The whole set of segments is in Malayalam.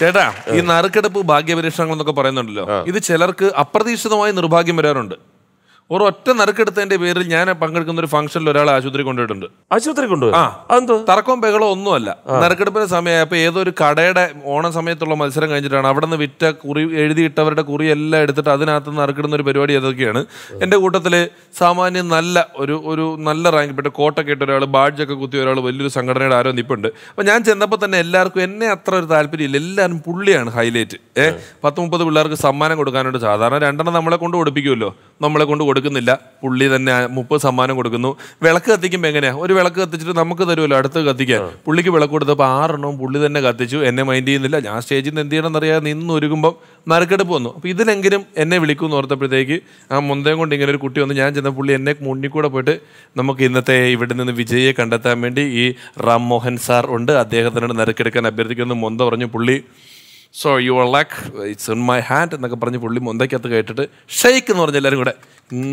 ചേട്ടാ ഈ നറുക്കെടുപ്പ് ഭാഗ്യപരീക്ഷണങ്ങൾ എന്നൊക്കെ പറയുന്നുണ്ടല്ലോ ഇത് ചിലർക്ക് അപ്രതീക്ഷിതമായി നിർഭാഗ്യം വരാറുണ്ട് ഒരൊറ്റ നറുക്കെടുത്തതിന്റെ പേരിൽ ഞാൻ പങ്കെടുക്കുന്ന ഒരു ഫംഗ്ഷനിൽ ഒരാൾ ആശുപത്രി കൊണ്ടുപോയിട്ടുണ്ട് ആശുപത്രി കൊണ്ടുപോയി തറക്കവും അതെന്തോ തർക്കവും ബഹളവും ഒന്നുമല്ല നറുക്കെടുപ്പിന്റെ സമയമായപ്പോ ഏതോ ഒരു കടയുടെ ഓണ സമയത്തുള്ള മത്സരം കഴിഞ്ഞിട്ടാണ് അവിടെ നിന്ന് വിറ്റ കുറി എഴുതിയിട്ടവരുടെ കുറി എല്ലാം എടുത്തിട്ട് അതിനകത്ത് നറുക്കിടുന്ന ഒരു പരിപാടി ഏതൊക്കെയാണ് എന്റെ കൂട്ടത്തിൽ സാമാന്യം നല്ല ഒരു ഒരു നല്ല റാങ്ക് പെട്ട് കോട്ടൊക്കെ ഇട്ട ഒരാൾ ബാഡ്ജൊക്കെ കുത്തിയ ഒരാൾ വലിയൊരു സംഘടനയുടെ ആരോ നിപ്പുണ്ട് അപ്പൊ ഞാൻ ചെന്നപ്പോൾ തന്നെ എല്ലാവർക്കും എന്നെ അത്ര ഒരു താല്പര്യമില്ല എല്ലാവരും പുള്ളിയാണ് ഹൈലൈറ്റ് ഏഹ് പത്ത് മുപ്പത് പിള്ളേർക്ക് സമ്മാനം കൊടുക്കാനായിട്ട് സാധാരണ രണ്ടെണ്ണം നമ്മളെ കൊണ്ട് കൊടുപ്പിക്കുമല്ലോ നമ്മളെ കൊണ്ട് കൊടുക്കുന്നില്ല പുള്ളി തന്നെ മുപ്പത് സമ്മാനം കൊടുക്കുന്നു വിളക്ക് കത്തിക്കുമ്പോൾ എങ്ങനെയാണ് ഒരു വിളക്ക് കത്തിച്ചിട്ട് നമുക്ക് തരുമല്ലോ അടുത്ത് കത്തിക്കാൻ പുള്ളിക്ക് വിളക്ക് കൊടുത്തപ്പോൾ ആറെണ്ണവും പുള്ളി തന്നെ കത്തിച്ചു എന്നെ മൈൻഡ് ചെയ്യുന്നില്ല ഞാൻ സ്റ്റേജിൽ നിന്ന് എന്ത് എന്നറിയാതെ നിന്ന് ഒരുങ്ങുമ്പോൾ നറുക്കെടുപ്പ് വന്നു അപ്പോൾ ഇതിലെങ്കിലും എന്നെ വിളിക്കുമെന്ന് ഓർത്തപ്പോഴത്തേക്ക് ആ മുന്തയും കൊണ്ട് ഇങ്ങനെ ഒരു കുട്ടി വന്ന് ഞാൻ ചെന്ന പുള്ളി എന്നെ കൂടെ പോയിട്ട് നമുക്ക് ഇന്നത്തെ ഇവിടെ നിന്ന് വിജയിയെ കണ്ടെത്താൻ വേണ്ടി ഈ റാം മോഹൻ സാർ ഉണ്ട് അദ്ദേഹത്തിനോട് നറുക്കെടുക്കാൻ അഭ്യർത്ഥിക്കുന്നു മുന്ത പറഞ്ഞു പുള്ളി so your luck it's in my hand എന്നൊക്കെ പറഞ്ഞ് പുള്ളി മൊന്തയ്ക്കകത്ത് കേട്ടിട്ട് ഷെയ്ക്ക് എന്ന് പറഞ്ഞ എല്ലാവരും കൂടെ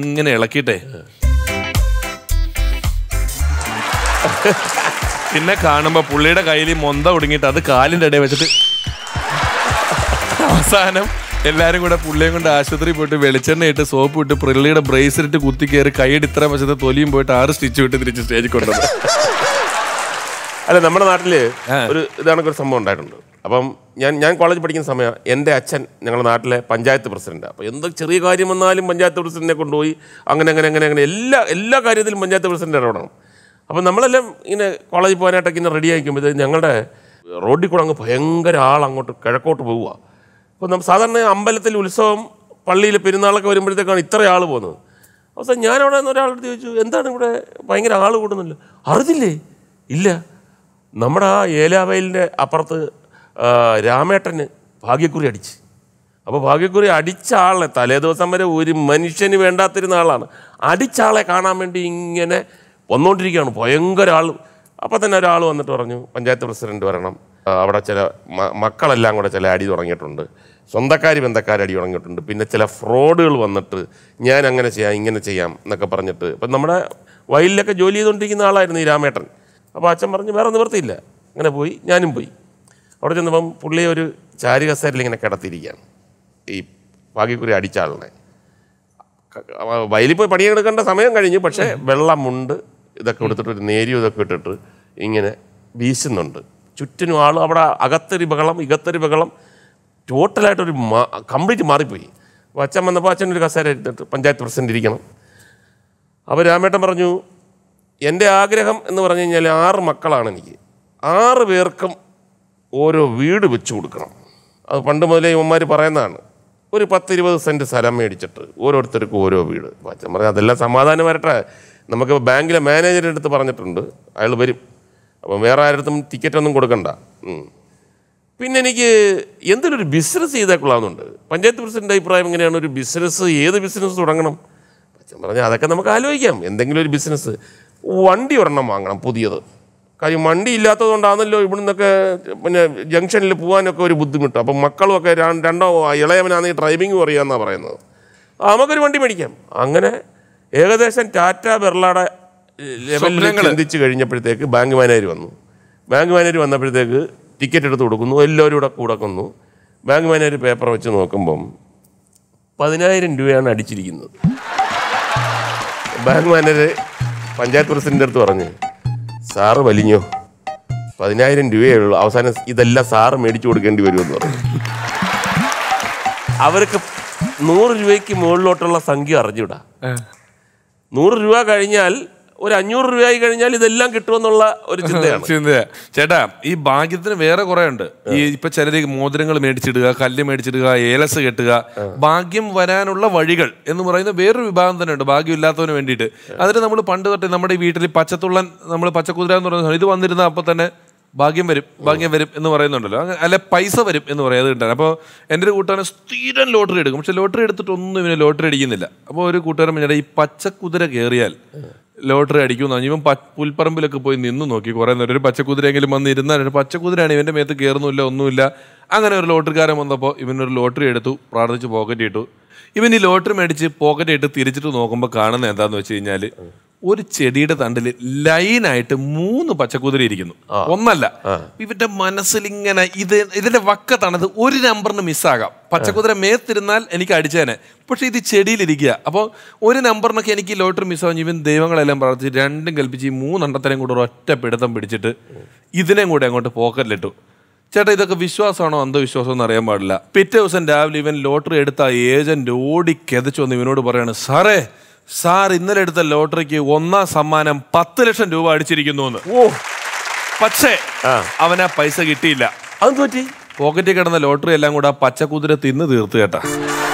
ഇങ്ങനെ ഇളക്കിയിട്ടേ പിന്നെ കാണുമ്പോൾ പുള്ളിയുടെ കയ്യിൽ മൊന്ത ഒടുങ്ങിയിട്ട് അത് കാലിൻ്റെ ഇടയിൽ വെച്ചിട്ട് അവസാനം എല്ലാവരും കൂടെ പുള്ളിയും കൊണ്ട് ആശുപത്രി പോയിട്ട് വെളിച്ചെണ്ണ ഇട്ട് സോപ്പ് ഇട്ട് പുള്ളിയുടെ ബ്രേസ്ലെറ്റ് കുത്തി കയറി കൈയുടെ ഇത്ര വശത്ത് തൊലിയും പോയിട്ട് ആറ് സ്റ്റിച്ച് വിട്ട് തിരിച്ച് സ്റ്റേജിൽ കൊണ്ടുവന്നു അല്ല നമ്മുടെ നാട്ടില് ഒരു ഇതാണ് ഒരു സംഭവം ഉണ്ടായിട്ടുണ്ട് അപ്പം ഞാൻ ഞാൻ കോളേജ് പഠിക്കുന്ന സമയം എൻ്റെ അച്ഛൻ ഞങ്ങളുടെ നാട്ടിലെ പഞ്ചായത്ത് പ്രസിഡൻ്റ് അപ്പോൾ എന്ത് ചെറിയ കാര്യം വന്നാലും പഞ്ചായത്ത് പ്രസിഡൻറ്റിനെ കൊണ്ടുപോയി അങ്ങനെ അങ്ങനെ അങ്ങനെ അങ്ങനെ എല്ലാ എല്ലാ കാര്യത്തിലും പഞ്ചായത്ത് പ്രസിഡൻ്റ് ഇടപെടണം അപ്പം നമ്മളെല്ലാം ഇങ്ങനെ കോളേജിൽ പോകാനായിട്ടൊക്കെ ഇങ്ങനെ റെഡി ആയിക്കുമ്പോഴത്തേക്ക് ഞങ്ങളുടെ റോഡിൽ കൂടെ അങ്ങ് ഭയങ്കര ആൾ അങ്ങോട്ട് കിഴക്കോട്ട് പോവുക അപ്പോൾ നമ്മൾ സാധാരണ അമ്പലത്തിൽ ഉത്സവം പള്ളിയിൽ പെരുന്നാളൊക്കെ വരുമ്പോഴത്തേക്കാണ് ഇത്ര ആൾ പോകുന്നത് അവസാനം ഞാനവിടെ നിന്ന് ഒരാളെടുത്ത് ചോദിച്ചു എന്താണ് ഇവിടെ ഭയങ്കര ആൾ കൂടുന്നില്ല അറിഞ്ഞില്ലേ ഇല്ല നമ്മുടെ ആ ഏലാവയലിൻ്റെ അപ്പുറത്ത് രാമേട്ടന് ഭാഗ്യക്കുറി അടിച്ച് അപ്പോൾ ഭാഗ്യക്കുറി അടിച്ച ആളെ തലേ ദിവസം വരെ ഒരു മനുഷ്യന് വേണ്ടാത്തിരുന്ന ആളാണ് അടിച്ച ആളെ കാണാൻ വേണ്ടി ഇങ്ങനെ വന്നുകൊണ്ടിരിക്കുകയാണ് ഭയങ്കര ആൾ അപ്പോൾ തന്നെ ഒരാൾ വന്നിട്ട് പറഞ്ഞു പഞ്ചായത്ത് പ്രസിഡന്റ് വരണം അവിടെ ചില മക്കളെല്ലാം കൂടെ ചില അടി തുടങ്ങിയിട്ടുണ്ട് സ്വന്തക്കാർ ബന്ധക്കാർ അടി തുടങ്ങിയിട്ടുണ്ട് പിന്നെ ചില ഫ്രോഡുകൾ വന്നിട്ട് ഞാൻ അങ്ങനെ ചെയ്യാം ഇങ്ങനെ ചെയ്യാം എന്നൊക്കെ പറഞ്ഞിട്ട് ഇപ്പം നമ്മുടെ വയലിലൊക്കെ ജോലി ചെയ്തുകൊണ്ടിരിക്കുന്ന ആളായിരുന്നു ഈ രാമേട്ടൻ അപ്പോൾ അച്ഛൻ പറഞ്ഞു വേറെ നിവൃത്തിയില്ല അങ്ങനെ പോയി ഞാനും പോയി അവിടെ ചെന്നപ്പം പുള്ളിയെ ഒരു ചാരി കസേരയിൽ ഇങ്ങനെ കിടത്തിയിരിക്കുകയാണ് ഈ വാകിക്കുരി അടിച്ചാളിനെ വയലിൽ പോയി പണിയെടുക്കേണ്ട സമയം കഴിഞ്ഞു പക്ഷേ വെള്ളമുണ്ട് ഇതൊക്കെ എടുത്തിട്ട് ഒരു നേരിയും ഇതൊക്കെ ഇട്ടിട്ട് ഇങ്ങനെ വീശുന്നുണ്ട് ചുറ്റിനും ആൾ അവിടെ അകത്തൊരു ബഹളം ഇകത്തൊരു ബഹളം ടോട്ടലായിട്ടൊരു മാ കംപ്ലീറ്റ് മാറിപ്പോയി അപ്പോൾ അച്ഛൻ വന്നപ്പോൾ അച്ഛൻ ഒരു കസേര എടുത്തിട്ട് പഞ്ചായത്ത് പ്രസിഡന്റ് ഇരിക്കണം അപ്പോൾ രാമേട്ടൻ പറഞ്ഞു എൻ്റെ ആഗ്രഹം എന്ന് പറഞ്ഞു കഴിഞ്ഞാൽ ആറ് മക്കളാണ് എനിക്ക് ആറ് പേർക്കും ഓരോ വീട് വെച്ചു കൊടുക്കണം അത് പണ്ട് മുതലേ ഇവന്മാർ പറയുന്നതാണ് ഒരു പത്തിരുപത് സെൻറ്റ് സ്ഥലം മേടിച്ചിട്ട് ഓരോരുത്തർക്കും ഓരോ വീട് അച്ഛൻ പറഞ്ഞാൽ അതെല്ലാം സമാധാനം വരട്ടെ നമുക്ക് ബാങ്കിലെ മാനേജറിൻ്റെ അടുത്ത് പറഞ്ഞിട്ടുണ്ട് അയാൾ വരും അപ്പം വേറെ ആരുടെ ടിക്കറ്റ് ഒന്നും കൊടുക്കണ്ട പിന്നെ എനിക്ക് എന്തെങ്കിലും ഒരു ബിസിനസ് ചെയ്താൽ പഞ്ചായത്ത് പ്രസിഡൻ്റ് അഭിപ്രായം എങ്ങനെയാണ് ഒരു ബിസിനസ് ഏത് ബിസിനസ് തുടങ്ങണം അച്ഛൻ പറഞ്ഞാൽ അതൊക്കെ നമുക്ക് ആലോചിക്കാം എന്തെങ്കിലും ഒരു ബിസിനസ് വണ്ടി ഒരെണ്ണം വാങ്ങണം പുതിയത് കാര്യം വണ്ടി ഇല്ലാത്തതുകൊണ്ടാണല്ലോ ഇവിടുന്നൊക്കെ പിന്നെ ജംഗ്ഷനിൽ പോകാനൊക്കെ ഒരു ബുദ്ധിമുട്ട് അപ്പം മക്കളുമൊക്കെ രണ്ടോ ഇളയവനാണ് ഈ ഡ്രൈവിംഗ് പറയാമെന്നാണ് പറയുന്നത് നമുക്കൊരു വണ്ടി മേടിക്കാം അങ്ങനെ ഏകദേശം ടാറ്റ ബിർളയുടെ ലെവലിലേക്ക് ചിന്തിച്ച് കഴിഞ്ഞപ്പോഴത്തേക്ക് ബാങ്ക് മാനേജർ വന്നു ബാങ്ക് മാനേജർ വന്നപ്പോഴത്തേക്ക് ടിക്കറ്റ് എടുത്ത് കൊടുക്കുന്നു എല്ലാവരും കൂടെ കൊടുക്കുന്നു ബാങ്ക് മാനേജർ പേപ്പർ വെച്ച് നോക്കുമ്പം പതിനായിരം രൂപയാണ് അടിച്ചിരിക്കുന്നത് ബാങ്ക് മാനേജർ പഞ്ചായത്ത് പ്രസിഡൻ്റ് അടുത്ത് പറഞ്ഞു സാറ് വലിഞ്ഞോ പതിനായിരം രൂപയേ ഉള്ളൂ അവസാനം ഇതെല്ലാം സാറ് മേടിച്ചു കൊടുക്കേണ്ടി വരുമെന്ന് പറഞ്ഞു അവർക്ക് നൂറ് രൂപയ്ക്ക് മുകളിലോട്ടുള്ള സംഖ്യ അറിഞ്ഞൂടാ നൂറ് രൂപ കഴിഞ്ഞാൽ ഒരു അഞ്ഞൂറ് രൂപയായി കഴിഞ്ഞാൽ ഇതെല്ലാം കിട്ടുമെന്നുള്ള ഒരു ചിന്തയാണ് ചിന്തയാ ചേട്ടാ ഈ ഭാഗ്യത്തിന് വേറെ കുറെ ഉണ്ട് ഈ ഇപ്പൊ ചിലര് മോതിരങ്ങൾ മേടിച്ചിടുക കല്ല് മേടിച്ചിടുക ഏലസ് കെട്ടുക ഭാഗ്യം വരാനുള്ള വഴികൾ എന്ന് പറയുന്ന വേറൊരു വിഭാഗം തന്നെ ഉണ്ട് ഭാഗ്യം ഇല്ലാത്തവന് വേണ്ടിയിട്ട് അതിന് നമ്മൾ പണ്ട് തൊട്ട് നമ്മുടെ വീട്ടിൽ പച്ചത്തുള്ളൻ നമ്മൾ പച്ചക്കുതിര എന്ന് പറയുന്ന ഇത് വന്നിരുന്ന അപ്പൊ തന്നെ ഭാഗ്യം വരും ഭാഗ്യം വരും എന്ന് പറയുന്നുണ്ടല്ലോ അല്ല പൈസ വരും എന്ന് പറയാതെ കിട്ടാൻ അപ്പോൾ എൻ്റെ ഒരു കൂട്ടുകാരൻ സ്ഥിരം ലോട്ടറി എടുക്കും പക്ഷെ ലോട്ടറി എടുത്തിട്ടൊന്നും ഇവന് ലോട്ടറി അടിക്കുന്നില്ല അപ്പോൾ ഒരു കൂട്ടുകാരൻ പറഞ്ഞാൽ ഈ പച്ചക്കുതിര കയറിയാൽ ലോട്ടറി അടിക്കും എന്ന് ഇവൻ പുൽപ്പറമ്പിലൊക്കെ പോയി നിന്ന് നോക്കി കുറേ നേരം ഒരു പച്ചക്കുതിരയെങ്കിലും വന്ന് ഇരുന്നാൽ ഒരു പച്ചക്കുതിരയാണ് ഇവൻ്റെ മേത്ത് കയറുന്നില്ല ഒന്നുമില്ല അങ്ങനെ ഒരു ലോട്ടറിക്കാരൻ വന്നപ്പോൾ ഇവനൊരു ലോട്ടറി എടുത്തു പ്രാർത്ഥിച്ച് പോക്കറ്റ് ഇട്ടു ഇവൻ ഈ ലോട്ടറി മേടിച്ച് പോക്കറ്റ് ഇട്ട് തിരിച്ചിട്ട് നോക്കുമ്പോൾ കാണുന്നത് എന്താണെന്ന് വെച്ച് കഴിഞ്ഞാൽ ഒരു ചെടിയുടെ തണ്ടിൽ ലൈനായിട്ട് മൂന്ന് പച്ചക്കുതിരി ഇരിക്കുന്നു ഒന്നല്ല ഇവന്റെ മനസ്സിൽ ഇങ്ങനെ ഇത് ഇതിന്റെ തണത് ഒരു നമ്പറിന് മിസ്സാകാം പച്ചക്കുതിര മേത്തിരുന്നാൽ എനിക്ക് അടിച്ചേനെ പക്ഷെ ഇത് ചെടിയിലിരിക്കുക അപ്പോൾ ഒരു നമ്പറിനൊക്കെ എനിക്ക് ലോട്ടറി മിസ്സാവും ഇവൻ ദൈവങ്ങളെല്ലാം പ്രാർത്ഥിച്ച് രണ്ടും കൽപ്പിച്ച് ഈ മൂന്നെണ്ണത്തിനെയും കൂടെ ഒറ്റ പിടുത്തം പിടിച്ചിട്ട് ഇതിനെയും കൂടെ അങ്ങോട്ട് പോക്കറ്റിലിട്ടു ചേട്ടാ ഇതൊക്കെ വിശ്വാസമാണോ അന്ധവിശ്വാസം എന്ന് അറിയാൻ പാടില്ല പിറ്റേ ദിവസം രാവിലെ ഇവൻ ലോട്ടറി എടുത്ത ഏജന്റ് ഓടി കെതച്ചു വന്ന് ഇവനോട് പറയാണ് സാറേ സാർ ഇന്നലെ എടുത്ത ലോട്ടറിക്ക് ഒന്നാം സമ്മാനം പത്ത് ലക്ഷം രൂപ അടിച്ചിരിക്കുന്നു എന്ന് ഓ പക്ഷേ അവൻ ആ പൈസ കിട്ടിയില്ല അത് പറ്റി പോക്കറ്റിൽ കിടന്ന ലോട്ടറി എല്ലാം കൂടെ ആ പച്ചക്കുതിര തിന്ന് തീർത്ത് കേട്ടാ